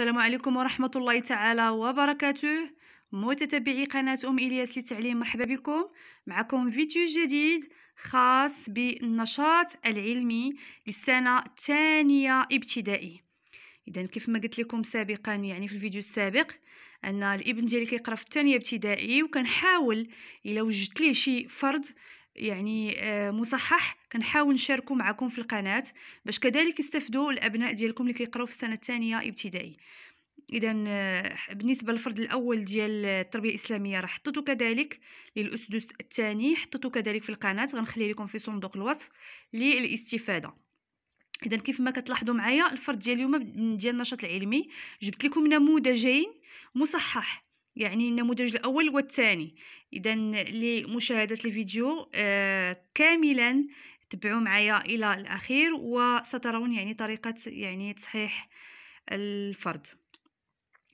السلام عليكم ورحمة الله تعالى وبركاته متتبعي قناة أم إلياس للتعليم مرحبا بكم معكم فيديو جديد خاص بالنشاط العلمي للسنة الثانية ابتدائي إذا كيف ما قلت لكم سابقا يعني في الفيديو السابق أن الابن ديالي كيقرا في الثانية ابتدائي وكنحاول إلا وجدت ليه شي فرض يعني آه، مصحح كنحاول نشاركو معكم في القناة باش كذلك يستفدوا الأبناء ديالكم اللي كيقراو في السنة الثانية ابتدائي اذا آه، بالنسبه للفرد الاول ديال التربيه الاسلاميه راه حطيتو كذلك للاسدس الثاني حطيتو كذلك في القناه غنخلي لكم في صندوق الوصف للاستفاده اذا كيف ما كتلاحظوا معايا الفرد ديال اليوم ديال النشاط العلمي جبت لكم نموذجين مصحح يعني النموذج الأول والثاني إذا لمشاهدة الفيديو آه، كاملا تبعوا معايا إلى الأخير وسترون يعني طريقة يعني تصحيح الفرد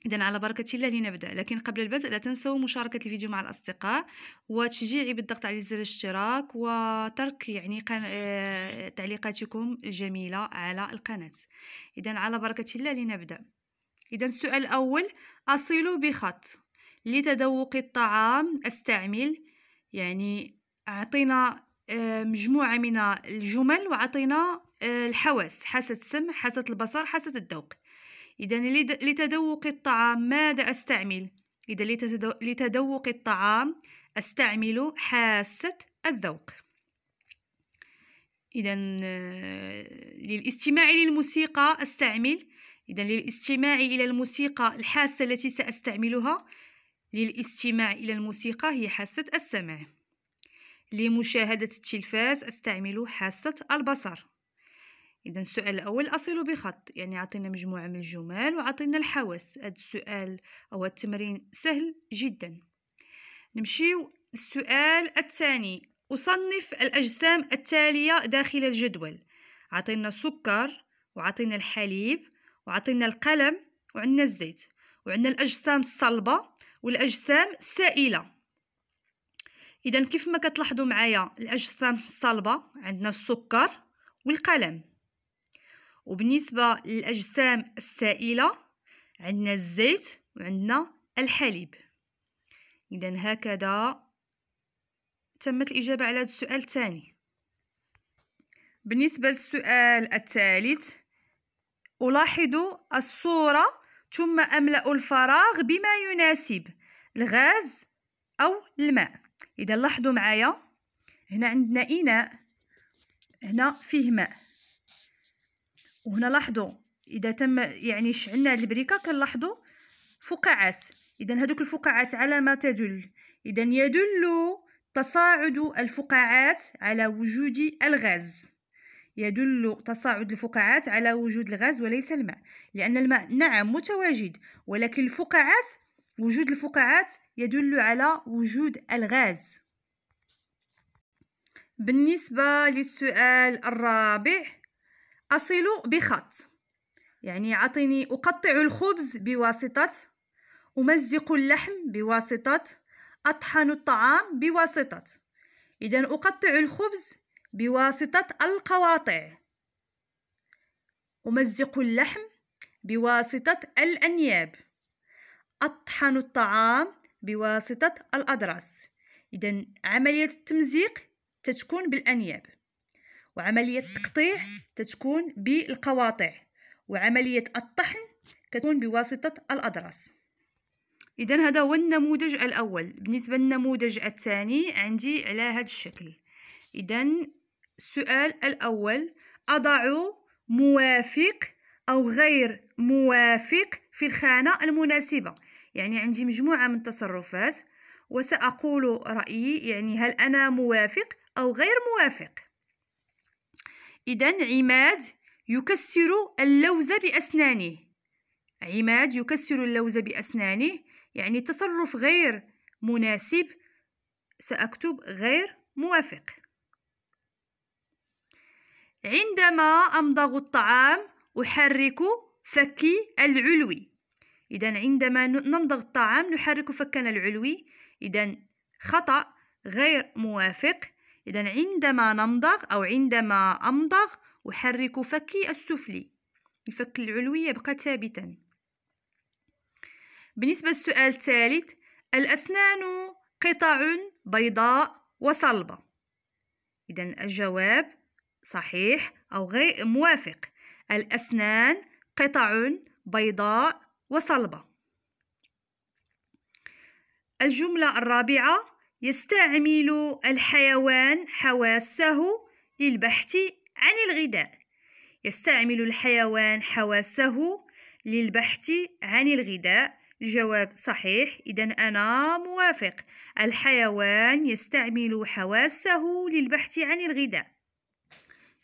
إذا على بركة الله لنبدأ لكن قبل البدء لا تنسوا مشاركة الفيديو مع الأصدقاء وتشجيعي بالضغط على زر الاشتراك وترك يعني آه، تعليقاتكم الجميلة على القناة إذا على بركة الله لنبدأ إذا السؤال الأول أصل بخط لتذوق الطعام استعمل يعني أعطينا آه، مجموعة من الجمل وعطينا آه، الحواس حاسة السمع حاسة البصر حاسة الذوق إذا لتذوق الطعام ماذا أستعمل؟ إذا لتذوق الطعام أستعمل حاسة الذوق إذا آه، للاستماع للموسيقى أستعمل إذا للاستماع إلى الموسيقى الحاسة التي سأستعملها للاستماع إلى الموسيقى هي حاسة السمع لمشاهدة التلفاز أستعمل حاسة البصر إذا السؤال الأول أصل بخط يعني عطينا مجموعة من الجمل وعطينا الحواس هذا السؤال أو التمرين سهل جدا نمشيو السؤال الثاني أصنف الأجسام التالية داخل الجدول عطينا السكر وعطينا الحليب وعطينا القلم وعندنا الزيت وعندنا الأجسام الصلبة والاجسام السائله اذا كيف ما كتلاحظوا معايا الاجسام الصلبه عندنا السكر والقلم وبالنسبه للاجسام السائله عندنا الزيت وعندنا الحليب اذا هكذا تمت الاجابه على هذا السؤال الثاني بالنسبه للسؤال الثالث الاحظوا الصورة ثم أملأ الفراغ بما يناسب الغاز أو الماء إذا لاحظوا معايا هنا عندنا إناء هنا فيه ماء وهنا لاحظوا إذا تم يعني شعلنا البريكة كنلاحظوا فقاعات إذا هذوك الفقاعات على ما تدل إذا يدل تصاعد الفقاعات على وجود الغاز يدل تصاعد الفقاعات على وجود الغاز وليس الماء لأن الماء نعم متواجد ولكن الفقاعات وجود الفقاعات يدل على وجود الغاز بالنسبة للسؤال الرابع أصل بخط يعني عطيني أقطع الخبز بواسطة أمزق اللحم بواسطة أطحن الطعام بواسطة إذا أقطع الخبز بواسطة القواطع أمزق اللحم بواسطة الأنياب أطحن الطعام بواسطة الأضراس إذن عملية التمزيق تتكون بالأنياب وعملية التقطيع تتكون بالقواطع وعملية الطحن تكون بواسطة الأضراس إذن هذا هو النموذج الأول بالنسبة للنموذج الثاني عندي على هذا الشكل إذن السؤال الأول أضع موافق أو غير موافق في الخانة المناسبة يعني عندي مجموعة من التصرفات وسأقول رأيي يعني هل أنا موافق أو غير موافق إذا عماد يكسر اللوز بأسنانه عماد يكسر اللوز بأسنانه يعني تصرف غير مناسب سأكتب غير موافق عندما أمضغ الطعام أحرك فكي العلوي إذا عندما نمضغ الطعام نحرك فكنا العلوي إذا خطأ غير موافق إذا عندما نمضغ أو عندما أمضغ أحرك فكي السفلي الفك العلوي يبقى ثابتا بالنسبة للسؤال الثالث الأسنان قطع بيضاء وصلبة إذا الجواب صحيح أو غير موافق الأسنان قطع بيضاء وصلبة الجملة الرابعة يستعمل الحيوان حواسه للبحث عن الغذاء يستعمل الحيوان حواسه للبحث عن الغذاء الجواب صحيح إذا أنا موافق الحيوان يستعمل حواسه للبحث عن الغذاء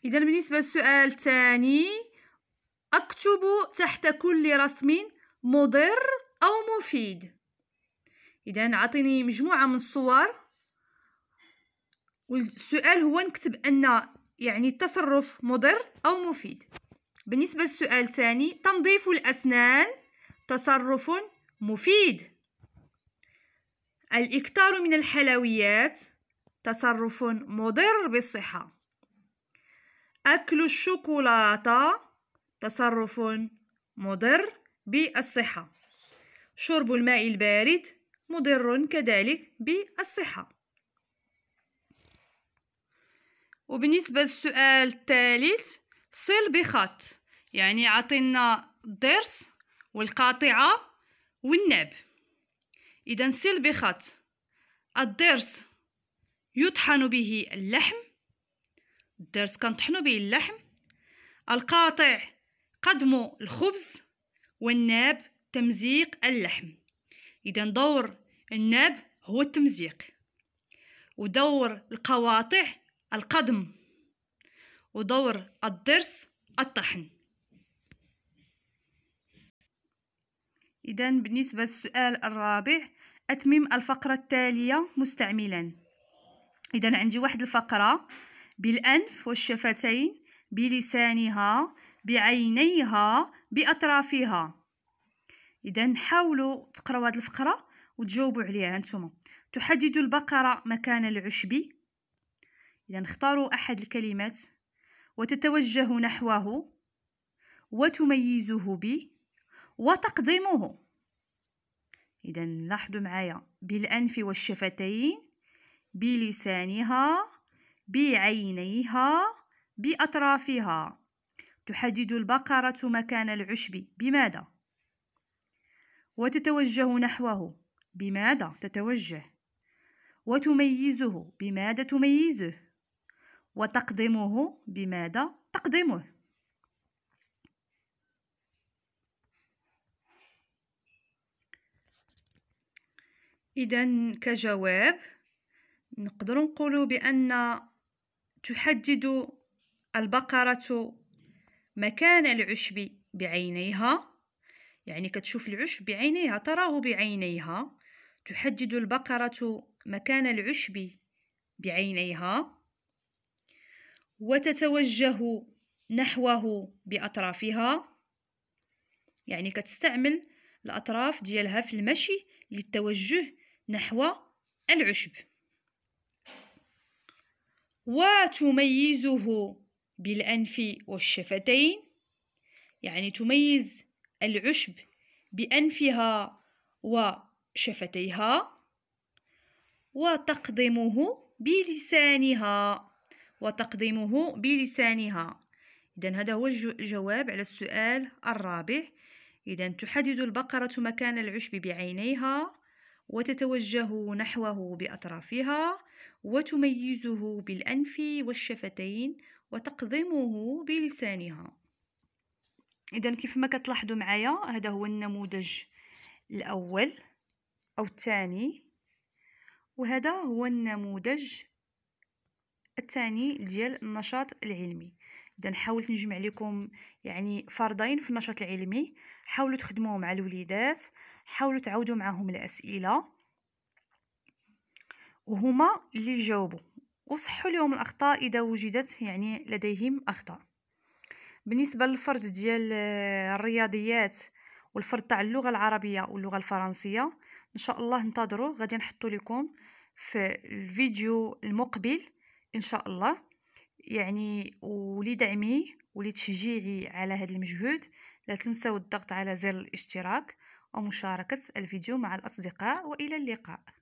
اذا بالنسبه للسؤال الثاني اكتب تحت كل رسم مضر او مفيد اذا عطيني مجموعه من الصور والسؤال هو نكتب ان يعني التصرف مضر او مفيد بالنسبه للسؤال الثاني تنظيف الاسنان تصرف مفيد الاكتار من الحلويات تصرف مضر بالصحه أكل الشوكولاتة تصرف مضر بالصحة شرب الماء البارد مضر كذلك بالصحة وبالنسبة للسؤال الثالث صل بخط يعني عطينا الضرس والقاطعة والناب إذا صل بخط الضرس يطحن به اللحم الدرس كنطحنو به اللحم القاطع قدمو الخبز والناب تمزيق اللحم اذا دور الناب هو التمزيق ودور القواطع القدم ودور الضرس الطحن إذا بالنسبة للسؤال الرابع أتمم الفقرة التالية مستعملا إذا عندي واحد الفقرة بالأنف والشفتين بلسانها بعينيها بأطرافها إذا حاولوا تقراو هاد الفقرة وتجاوبوا عليها أنتم تحدد البقرة مكان العشب إذا اختاروا أحد الكلمات وتتوجه نحوه وتميزه ب وتقضمه إذا لاحظوا معايا بالأنف والشفتين بلسانها بعينيها بأطرافها تحدد البقرة مكان العشب بماذا؟ وتتوجه نحوه بماذا تتوجه؟ وتميزه بماذا تميزه؟ وتقدمه بماذا تقدمه؟ إذا كجواب نقدر نقول بأن تحدد البقرة مكان العشب بعينيها يعني كتشوف العشب بعينيها تراه بعينيها تحدد البقرة مكان العشب بعينيها وتتوجه نحوه بأطرافها يعني كتستعمل الأطراف ديالها في المشي للتوجه نحو العشب وتميزه بالأنف والشفتين يعني تميز العشب بأنفها وشفتيها وتقدمه بلسانها وتقدمه بلسانها إذا هذا هو الجواب على السؤال الرابع إذا تحدد البقرة مكان العشب بعينيها وتتوجه نحوه بأطرافها وتميزه بالأنف والشفتين وتقضمه بلسانها إذا كيف ما كتلاحظوا معايا هذا هو النموذج الأول أو الثاني وهذا هو النموذج الثاني ديال النشاط العلمي اذا حاولت نجمع لكم يعني فردين في النشاط العلمي حاولوا تخدموه مع الوليدات حاولوا تعاودوا معاهم الاسئله وهما اللي يجاوبوا وصحوا لهم الاخطاء اذا وجدت يعني لديهم اخطاء بالنسبه للفرد ديال آه، الرياضيات والفرد تاع اللغه العربيه واللغه الفرنسيه ان شاء الله انتظروا غادي نحطو لكم في الفيديو المقبل ان شاء الله يعني ولدعمي ولتشجيعي على هذا المجهود لا تنسوا الضغط على زر الاشتراك ومشاركة الفيديو مع الأصدقاء وإلى اللقاء